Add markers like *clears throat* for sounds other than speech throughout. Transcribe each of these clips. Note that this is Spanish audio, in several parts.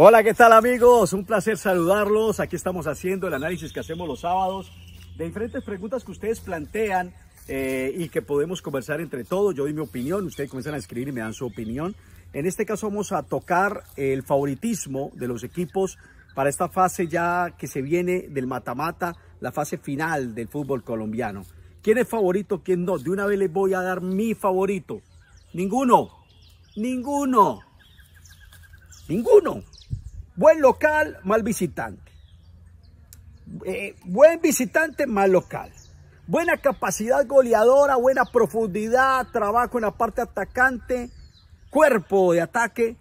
Hola, ¿qué tal amigos? Un placer saludarlos. Aquí estamos haciendo el análisis que hacemos los sábados de diferentes preguntas que ustedes plantean eh, y que podemos conversar entre todos. Yo doy mi opinión, ustedes comienzan a escribir y me dan su opinión. En este caso vamos a tocar el favoritismo de los equipos para esta fase ya que se viene del matamata, -mata, la fase final del fútbol colombiano. ¿Quién es favorito, quién no? De una vez les voy a dar mi favorito. Ninguno, ninguno. Ninguno. Buen local, mal visitante. Eh, buen visitante, mal local. Buena capacidad goleadora, buena profundidad, trabajo en la parte atacante, cuerpo de ataque,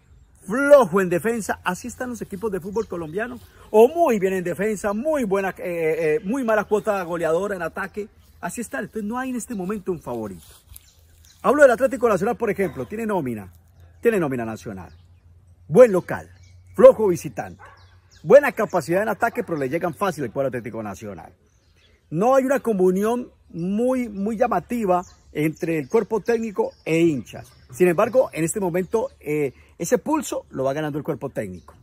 flojo en defensa. Así están los equipos de fútbol colombiano. O muy bien en defensa, muy buena, eh, eh, muy mala cuota goleadora en ataque. Así está. Entonces no hay en este momento un favorito. Hablo del Atlético Nacional, por ejemplo. Tiene nómina. Tiene nómina nacional. Buen local, flojo visitante, buena capacidad en ataque, pero le llegan fácil el cuadro Atlético Nacional. No hay una comunión muy, muy llamativa entre el cuerpo técnico e hinchas. Sin embargo, en este momento eh, ese pulso lo va ganando el cuerpo técnico.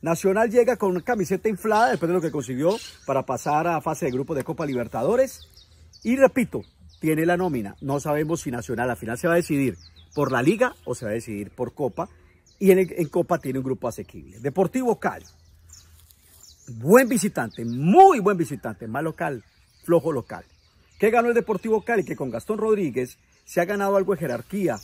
Nacional llega con una camiseta inflada después de lo que consiguió para pasar a fase de grupo de Copa Libertadores. Y repito, tiene la nómina. No sabemos si Nacional al final se va a decidir por la liga o se va a decidir por Copa y en, Copa tiene un grupo asequible. Deportivo Cali, buen visitante, muy buen visitante, más local, flojo local. ¿Qué ganó el Deportivo Cali? Que con Gastón Rodríguez se ha ganado algo de jerarquía,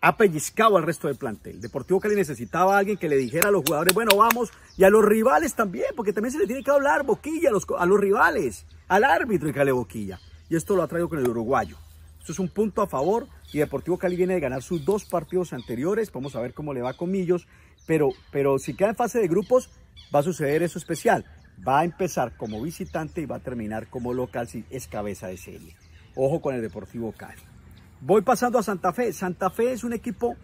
ha pellizcado al resto del plantel. Deportivo Cali necesitaba a alguien que le dijera a los jugadores, bueno, vamos, y a los rivales también, porque también se le tiene que hablar boquilla a los, rivales, al árbitro y que boquilla. Y esto lo ha traído con el uruguayo. Esto es un punto a favor y Deportivo Cali viene de ganar sus dos partidos anteriores. Vamos a ver cómo le va con Millos. Pero, pero si queda en fase de grupos, va a suceder eso especial. Va a empezar como visitante y va a terminar como local si es cabeza de serie. Ojo con el Deportivo Cali. Voy pasando a Santa Fe. Santa Fe es un equipo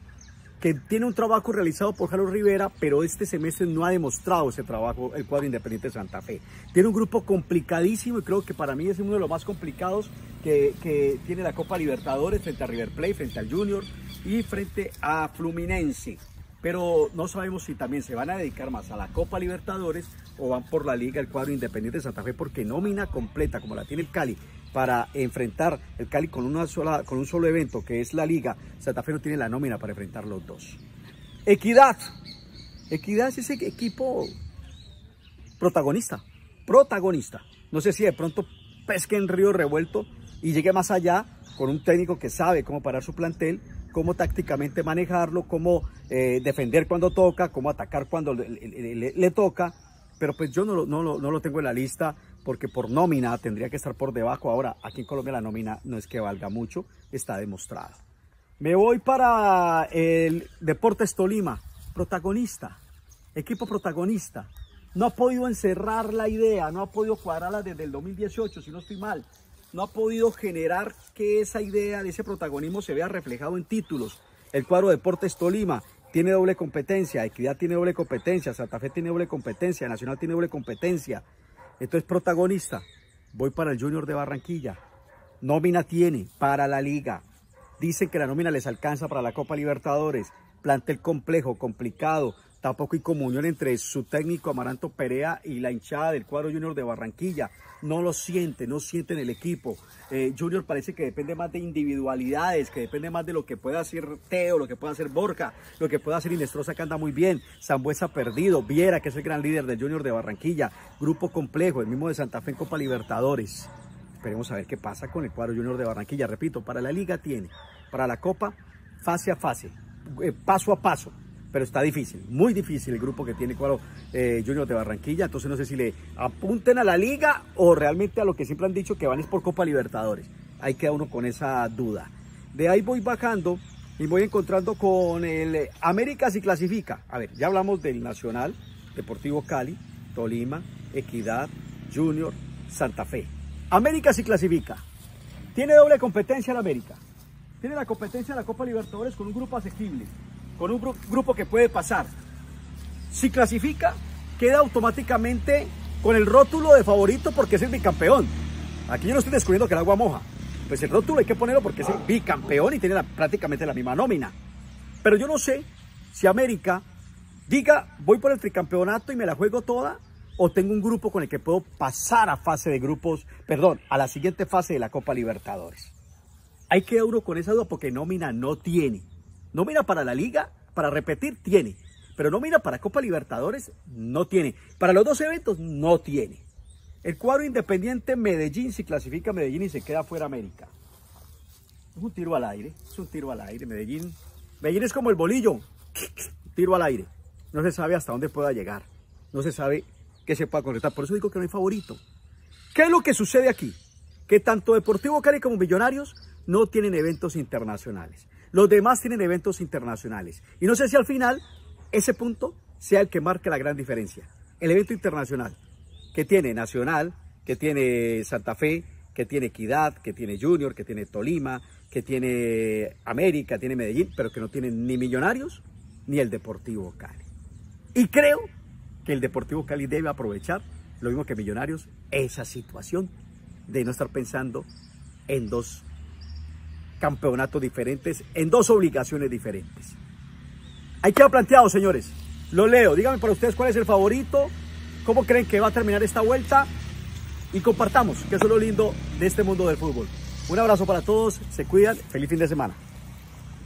que tiene un trabajo realizado por Carlos Rivera, pero este semestre no ha demostrado ese trabajo el cuadro independiente de Santa Fe. Tiene un grupo complicadísimo y creo que para mí es uno de los más complicados que, tiene la Copa Libertadores frente a River Plate, frente al Junior y frente a Fluminense. Pero no sabemos si también se van a dedicar más a la Copa Libertadores o van por la Liga el cuadro independiente de Santa Fe porque nómina completa como la tiene el Cali para enfrentar el Cali con, una sola, con un solo evento, que es la liga, Santa Fe no tiene la nómina para enfrentar los dos. Equidad. Equidad es ese equipo protagonista. Protagonista. No sé si de pronto pesque en Río Revuelto y llegue más allá con un técnico que sabe cómo parar su plantel, cómo tácticamente manejarlo, cómo eh, defender cuando toca, cómo atacar cuando le, toca. Pero pues yo no, no, no lo tengo en la lista porque por nómina tendría que estar por debajo. Ahora, aquí en Colombia la nómina no es que valga mucho, está demostrada. Me voy para el Deportes Tolima, protagonista, equipo protagonista. No ha podido encerrar la idea, no ha podido cuadrarla desde el 2018, si no estoy mal. No ha podido generar que esa idea de ese protagonismo se vea reflejado en títulos. El cuadro Deportes Tolima tiene doble competencia, Equidad tiene doble competencia, Santa Fe tiene doble competencia, Nacional tiene doble competencia. Entonces, protagonista, voy para el Junior de Barranquilla. Nómina tiene para la liga. Dicen que la nómina les alcanza para la Copa Libertadores. Plantel complejo, complicado, Tampoco hay comunión entre su técnico Amaranto Perea y la hinchada del cuadro Junior de Barranquilla. No lo siente, no siente en el equipo. Eh, junior parece que depende más de individualidades, que depende más de lo que pueda hacer Teo, lo que pueda hacer Borja, lo que pueda hacer Inestrosa, que anda muy bien. Zambuesa perdido, Viera, que es el gran líder del Junior de Barranquilla. Grupo complejo, el mismo de Santa Fe en Copa Libertadores. Esperemos a ver qué pasa con el cuadro Junior de Barranquilla. Repito, para la liga tiene, para la Copa, fase a fase, eh, paso a paso pero está difícil, muy difícil el grupo que tiene Cuadro eh, Junior de Barranquilla. Entonces no sé si le apunten a la liga o realmente a lo que siempre han dicho que van es por Copa Libertadores. Ahí queda uno con esa duda. De ahí voy bajando y voy encontrando con el América si clasifica. A ver, ya hablamos del Nacional, Deportivo Cali, Tolima, Equidad, Junior, Santa Fe. América si clasifica. Tiene doble competencia el América. Tiene la competencia de la Copa Libertadores con un grupo asequible con un grupo que puede pasar. Si clasifica, queda automáticamente con el rótulo de favorito porque es el bicampeón. Aquí yo no estoy descubriendo que el agua moja. Pues el rótulo hay que ponerlo porque es bicampeón y tiene prácticamente la misma nómina. Pero yo no sé si América diga, voy por el tricampeonato y me la juego toda, o tengo un grupo con el que puedo pasar a fase de grupos, perdón, a la siguiente fase de la Copa Libertadores. Hay que uno con esa duda porque nómina no tiene. No mira para la liga, para repetir, tiene. Pero no mira para Copa Libertadores, no tiene. Para los dos eventos, no tiene. El cuadro independiente Medellín, si clasifica Medellín y se queda fuera América. Es un tiro al aire, es un tiro al aire. Medellín, Medellín es como el bolillo, *clears throat* tiro al aire. No se sabe hasta dónde pueda llegar. No se sabe qué se puede concretar. Por eso digo que no hay favorito. ¿Qué es lo que sucede aquí? Que tanto Deportivo Cali como Millonarios no tienen eventos internacionales. Los demás tienen eventos internacionales. Y no sé si al final ese punto sea el que marque la gran diferencia. El evento internacional que tiene Nacional, que tiene Santa Fe, que tiene Equidad, que tiene Junior, que tiene Tolima, que tiene América, tiene Medellín, pero que no tienen ni Millonarios ni el Deportivo Cali. Y creo que el Deportivo Cali debe aprovechar, lo mismo que Millonarios, esa situación de no estar pensando en dos campeonatos diferentes en dos obligaciones diferentes. Ahí queda planteado, señores. Lo leo. Díganme para ustedes cuál es el favorito, cómo creen que va a terminar esta vuelta y compartamos, que eso es lo lindo de este mundo del fútbol. Un abrazo para todos, se cuidan, feliz fin de semana.